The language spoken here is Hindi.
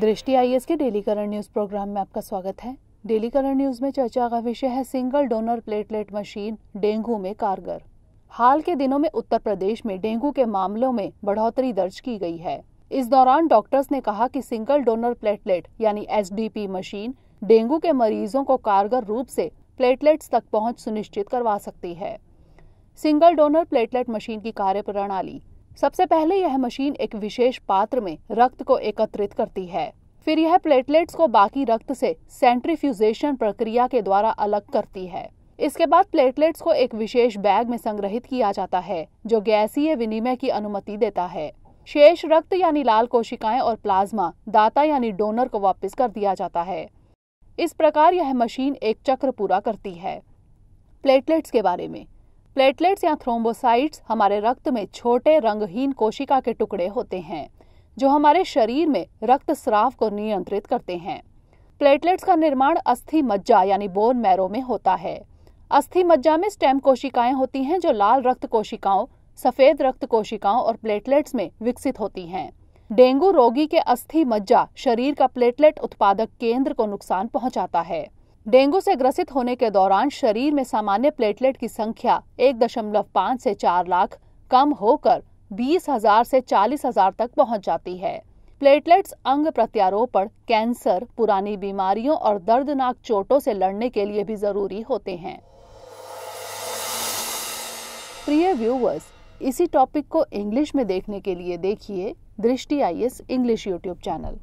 दृष्टि आई के डेली करंट न्यूज प्रोग्राम में आपका स्वागत है डेली करंट न्यूज में चर्चा का विषय है single donor platelet machine dengue में कारगर हाल के दिनों में उत्तर प्रदेश में डेंगू के मामलों में बढ़ोतरी दर्ज की गई है इस दौरान डॉक्टर्स ने कहा कि सिंगल डोनर प्लेटलेट यानी एस मशीन डेंगू के मरीजों को कारगर रूप से प्लेटलेट्स तक पहुंच सुनिश्चित करवा सकती है सिंगल डोनर प्लेटलेट मशीन की कार्य प्रणाली सबसे पहले यह मशीन एक विशेष पात्र में रक्त को एकत्रित करती है फिर यह प्लेटलेट्स को बाकी रक्त से सेंट्रीफ्यूजेशन प्रक्रिया के द्वारा अलग करती है इसके बाद प्लेटलेट्स को एक विशेष बैग में संग्रहित किया जाता है जो गैसीय विनिमय की अनुमति देता है शेष रक्त यानी लाल कोशिकाएं और प्लाज्मा दाता यानी डोनर को वापस कर दिया जाता है इस प्रकार यह मशीन एक चक्र पूरा करती है प्लेटलेट्स के बारे में प्लेटलेट्स या थ्रोम्बोसाइट्स हमारे रक्त में छोटे रंगहीन कोशिका के टुकड़े होते हैं जो हमारे शरीर में रक्त स्राव को नियंत्रित करते हैं प्लेटलेट्स का निर्माण अस्थि मज्जा यानी बोन मैरो में होता है अस्थि मज्जा में स्टेम कोशिकाएं होती हैं जो लाल रक्त कोशिकाओं सफेद रक्त कोशिकाओं और प्लेटलेट्स में विकसित होती हैं डेंगू रोगी के अस्थि मज्जा शरीर का प्लेटलेट उत्पादक केंद्र को नुकसान पहुंचाता है डेंगू से ग्रसित होने के दौरान शरीर में सामान्य प्लेटलेट की संख्या एक दशमलव पाँच से चार लाख कम होकर बीस हजार से चालीस हजार तक पहुंच जाती है प्लेटलेट्स अंग प्रत्यारोपण कैंसर पुरानी बीमारियों और दर्दनाक चोटों से लड़ने के लिए भी जरूरी होते हैं प्रिय व्यूवर्स इसी टॉपिक को इंग्लिश में देखने के लिए देखिए दृष्टि आई इंग्लिश यूट्यूब चैनल